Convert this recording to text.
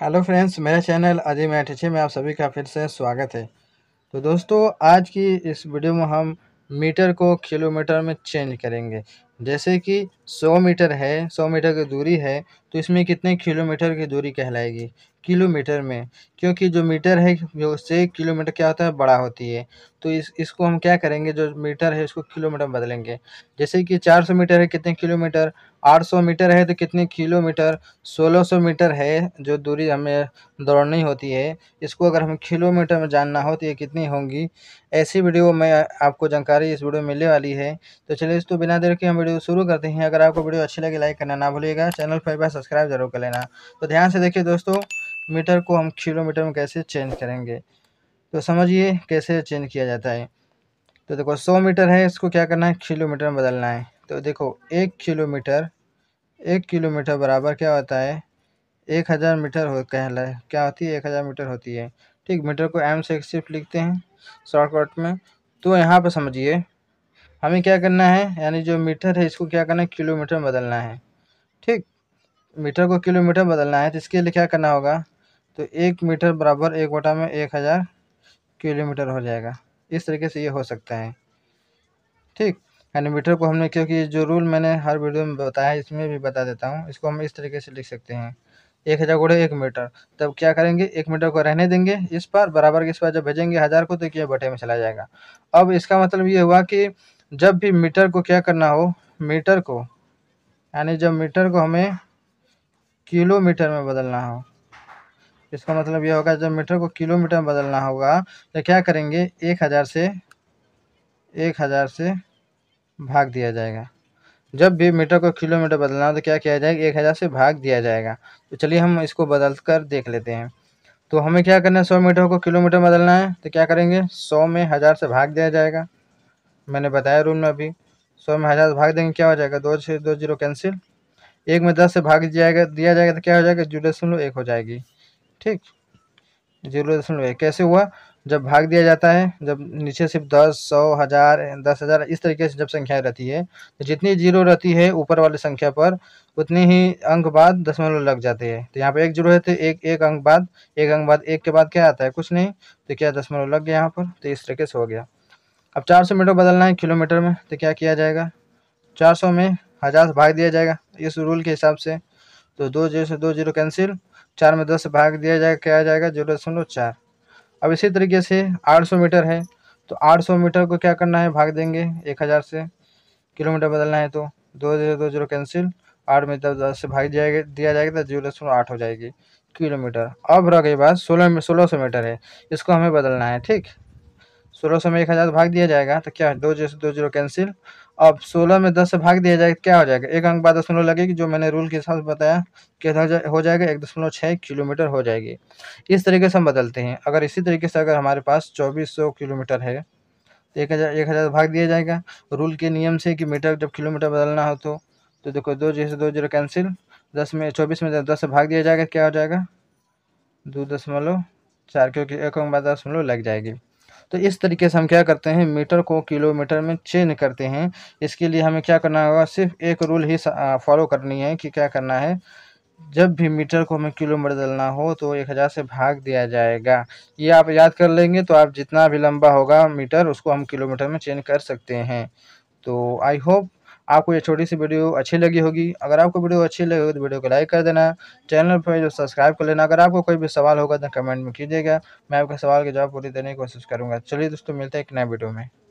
hello friends मेरा channel Ajay Maithe में आप सभी का फिर से स्वागत है तो दोस्तों आज की इस वीडियो में हम मीटर को किलोमीटर में चेंज करेंगे जैसे कि सौ मीटर है सौ मीटर की दूरी है तो इसमें कितने किलोमीटर की दूरी कहलाएगी किलोमीटर में क्योंकि जो मीटर है जो उससे किलोमीटर क्या होता है बड़ा होती है तो इस इसको हम क्या करेंगे जो मीटर है इसको किलोमीटर में बदलेंगे जैसे कि 400 मीटर है कितने किलोमीटर 800 मीटर है तो कितने किलोमीटर 1600 मीटर है जो दूरी हमें दौड़नी होती है इसको अगर हम किलोमीटर में जानना हो तो ये कितनी होंगी ऐसी वीडियो में आपको जानकारी इस वीडियो में मिलने वाली है तो चलिए इसको बिना देर के हम वीडियो शुरू करते हैं अगर आपको वीडियो अच्छी लगे लाइक करना ना भूलिएगा चैनल पर एक बार सब्सक्राइब जरूर कर लेना तो ध्यान से देखिए दोस्तों मीटर को हम किलोमीटर में कैसे चेंज करेंगे तो समझिए कैसे चेंज किया जाता है तो देखो सौ मीटर है इसको क्या करना है किलोमीटर में बदलना है तो देखो एक किलोमीटर एक किलोमीटर बराबर क्या होता है एक हज़ार मीटर हो कहला क्या होती है एक हज़ार मीटर होती है ठीक मीटर को एम से सिर्फ लिखते हैं शॉर्टकट में तो यहाँ पर समझिए हमें क्या करना है यानी जो मीटर है इसको क्या करना है किलोमीटर बदलना है ठीक मीटर को किलोमीटर बदलना है तो इसके लिए क्या करना होगा तो एक मीटर बराबर एक वोटा में एक हज़ार किलोमीटर हो जाएगा इस तरीके से ये हो सकता है ठीक यानी मीटर को हमने क्योंकि जो रूल मैंने हर वीडियो में बताया है इसमें भी बता देता हूँ इसको हम इस तरीके से लिख सकते हैं एक हज़ार गोड़े एक मीटर तब क्या करेंगे एक मीटर को रहने देंगे इस पर बराबर के इस पर जब भेजेंगे हज़ार को तो ये बटे में चला जाएगा अब इसका मतलब ये हुआ कि जब भी मीटर को क्या करना हो मीटर को यानी जब मीटर को हमें किलोमीटर में बदलना हो इसका मतलब यह होगा जब मीटर को किलोमीटर में बदलना होगा तो क्या करेंगे एक हज़ार से एक हज़ार से भाग दिया जाएगा जब भी मीटर को किलोमीटर बदलना हो तो क्या किया जाएगा एक हज़ार से भाग दिया जाएगा तो चलिए हम इसको बदल कर देख लेते हैं तो हमें क्या करना है सौ मीटर को किलोमीटर बदलना है तो क्या करेंगे सौ में हज़ार से भाग दिया जाएगा मैंने बताया रूल में अभी सौ में हज़ार भाग देंगे क्या हो जाएगा दो छः दो जीरो कैंसिल एक में दस से भाग जाएगा दिया जाएगा तो क्या हो जाएगा जीरो दशमलव एक हो जाएगी ठीक जीरो दशमलव एक कैसे हुआ जब भाग दिया जाता है जब नीचे सिर्फ दस सौ हज़ार दस हज़ार इस तरीके से जब संख्याएँ रहती है तो जितनी जीरो रहती है ऊपर वाली संख्या पर उतनी ही अंक बाद दशमलव लग जाते हैं तो यहाँ पर एक जीरो है तो एक एक अंक बाद एक अंक बाद एक के बाद क्या आता है कुछ नहीं तो क्या दशमलव लग गया यहाँ पर तो इस तरीके से हो गया अब 400 मीटर बदलना है किलोमीटर में तो क्या किया जाएगा 400 में हज़ार से भाग दिया जाएगा इस रूल के हिसाब से तो दो जीरो से दो जीरो कैंसिल चार में दस से भाग दिया जाएगा क्या आ जाएगा जीरो दशमलव चार अब इसी तरीके से 800 मीटर है तो 800 मीटर को क्या करना है भाग देंगे एक हज़ार से किलोमीटर बदलना है तो दो जीरो दो जीरो कैंसिल आठ में दस दस से भाग जाएगा दिया जाएगा तो जीरो दशमलव आठ हो जाएगी किलोमीटर अब रह गई बात सोलह सोलह सौ मीटर है इसको हमें बदलना है ठीक सोलह सौ में एक हज़ार भाग दिया जाएगा तो क्या दो जीरो दो जीरो कैंसिल अब सोलह में दस से भाग दिया जाएगा तो क्या हो जाएगा एक अंक बाद दशमलव लगेगी जो मैंने रूल के हिसाब से बताया कि हो जाएगा एक दशमलव छः किलोमीटर हो जाएगी इस तरीके से हम बदलते हैं अगर इसी तरीके से अगर हमारे पास चौबीस सौ किलोमीटर है तो एक हज़ार एक हज़ार भाग दिया जाएगा रूल के नियम से कि मीटर जब किलोमीटर बदलना हो तो तो देखो दो जीरो से दो जीरो कैंसिल दस में चौबीस में दस से भाग दिया जाएगा तो क्या हो जाएगा दो दशमलव चार क्योंकि एक अंक बाद दशमलव लग जाएगी तो इस तरीके से हम क्या करते हैं मीटर को किलोमीटर में चेंज करते हैं इसके लिए हमें क्या करना होगा सिर्फ एक रूल ही फॉलो करनी है कि क्या करना है जब भी मीटर को हमें किलोमीटर बदलना हो तो एक हज़ार से भाग दिया जाएगा ये आप याद कर लेंगे तो आप जितना भी लंबा होगा मीटर उसको हम किलोमीटर में चेंज कर सकते हैं तो आई होप आपको ये छोटी सी वीडियो अच्छी लगी होगी अगर आपको वीडियो अच्छी लगी होगी तो वीडियो को लाइक कर देना चैनल पर जो सब्सक्राइब कर लेना अगर आपको कोई भी सवाल होगा तो कमेंट में कीजिएगा मैं आपके सवाल के जवाब पूरी देने की कोशिश करूँगा चलिए दोस्तों मिलते हैं एक नए वीडियो में